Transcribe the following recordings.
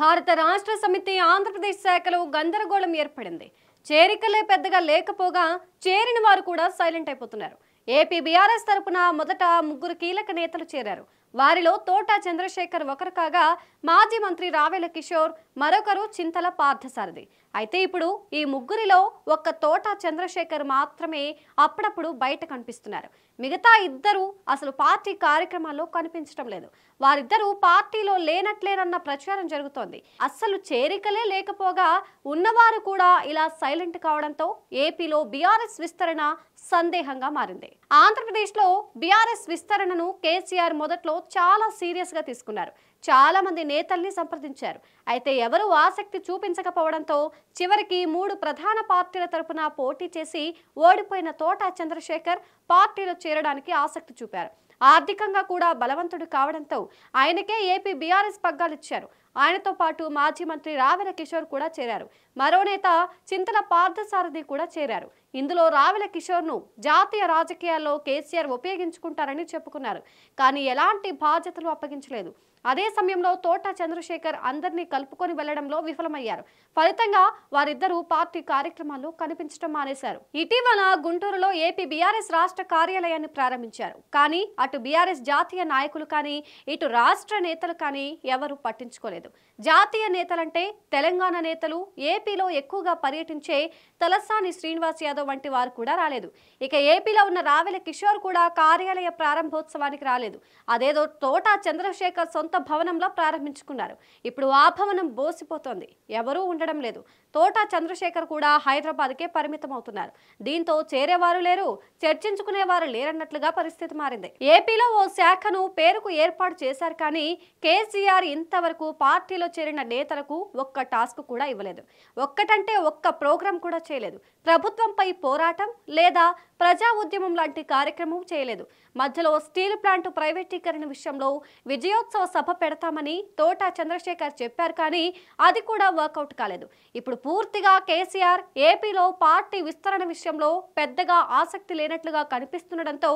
భారత రాష్ట్ర సమితి ఆంధ్రప్రదేశ్ శాఖలో గందరగోళం ఏర్పడింది చేరికలే పెద్దగా లేకపోగా చేరిన వారు కూడా సైలెంట్ అయిపోతున్నారు ఏపీ బీఆర్ఎస్ తరపున మొదట ముగ్గురు కీలక నేతలు చేరారు వారిలో తోట చంద్రశేఖర్ ఒకరు కాగా మాజీ మంత్రి రావెల కిషోర్ మరొకరు చింతల పార్థసారథి అయితే ఇప్పుడు ఈ ముగ్గురిలో ఒక్క తోట చంద్రశేఖర్ మాత్రమే అప్పుడప్పుడు బయట కనిపిస్తున్నారు మిగతా ఇద్దరు అసలు పార్టీ కార్యక్రమాల్లో కనిపించడం లేదు వారిద్దరూ పార్టీలో లేనట్లేనన్న ప్రచారం జరుగుతోంది అస్సలు చేరికలే లేకపోగా ఉన్నవారు కూడా ఇలా సైలెంట్ కావడంతో ఏపీలో బీఆర్ఎస్ విస్తరణ సందేహంగా మారింది ఆంధ్రప్రదేశ్లో బీఆర్ఎస్ విస్తరణను కేసీఆర్ మొదట్లో చాలా సీరియస్గా తీసుకున్నారు చాలా మంది నేతల్ని సంప్రదించారు అయితే ఎవరూ ఆసక్తి చూపించకపోవడంతో చివరికి మూడు ప్రధాన పార్టీల తరఫున పోటీ చేసి ఓడిపోయిన తోట చంద్రశేఖర్ పార్టీలో చేరడానికి ఆసక్తి చూపారు ఆర్థికంగా కూడా బలవంతుడు కావడంతో ఆయనకే ఏపీ బీఆర్ఎస్ పగ్గాలిచ్చారు ఆయనతో పాటు మాజీ మంత్రి రావెల కిషోర్ కూడా చేరారు మరో నేత చింతల పార్థసారథి కూడా చేరారు ఇందులో రావెల కిషోర్ను జాతీయ రాజకీయాల్లో కేసీఆర్ ఉపయోగించుకుంటారని చెప్పుకున్నారు కానీ ఎలాంటి బాధ్యతలు అప్పగించలేదు అదే సమయంలో తోట చంద్రశేఖర్ అందరినీ కలుపుకొని వెళ్లడంలో విఫలమయ్యారు ఫలితంగా వారిద్దరూ పార్టీ కార్యక్రమాల్లో కనిపించడం మానేశారు ఇటీవల గుంటూరులో ఏపీ బీఆర్ఎస్ రాష్ట్ర కార్యాలయాన్ని ప్రారంభించారు కానీ అటు బీఆర్ఎస్ జాతీయ నాయకులు కానీ ఇటు రాష్ట్ర నేతలు కానీ ఎవరు పట్టించుకోలేదు జాతీయ నేతలంటే తెలంగాణ నేతలు ఏపీలో ఎక్కువగా పర్యటించే తలసాని శ్రీనివాస్ యాదవ్ వంటి వారు కూడా రాలేదు ఇక ఏపీలో ఉన్న రావెల కిషోర్ కూడా కార్యాలయ ప్రారంభోత్సవానికి రాలేదు అదేదో తోట చంద్రశేఖర్ సొంత సొంత భవనంలో ప్రారంభించుకున్నారు ఇప్పుడు ఆ భవనం బోసిపోతోంది ఎవరూ ఉండడం లేదు తోట చంద్రశేఖర్ కూడా హైదరాబాద్కే పరిమితం అవుతున్నారు దీంతో చేరేవారు లేరు చర్చించుకునేవారు లేరన్నట్లుగా పరిస్థితి మారింది ఏపీలో ఓ శాఖను పేరుకు ఏర్పాటు చేశారు కానీ కేసీఆర్ ఇంతవరకు పార్టీలో చేరిన నేతలకు ఒక్క టాస్క్ కూడా ఇవ్వలేదు ఒక్కటంటే ఒక్క ప్రోగ్రాం కూడా చేయలేదు ప్రభుత్వంపై పోరాటం లేదా ప్రజా ఉద్యమం లాంటి కార్యక్రమం చేయలేదు మధ్యలో స్టీల్ ప్లాంట్ ప్రైవేటీకరణ విషయంలో విజయోత్సవ సభ పెడతామని తోటా చంద్రశేఖర్ చెప్పారు కానీ అది కూడా వర్కౌట్ కాలేదు ఇప్పుడు పూర్తిగా కేసీఆర్ ఏపీలో పార్టీ విస్తరణ విషయంలో పెద్దగా ఆసక్తి లేనట్లుగా కనిపిస్తుండటంతో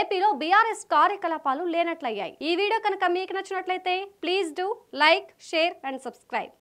ఏపీలో బీఆర్ఎస్ కార్యకలాపాలు లేనట్లయ్యాయి ఈ వీడియో కనుక మీకు నచ్చినట్లయితే please do like share and subscribe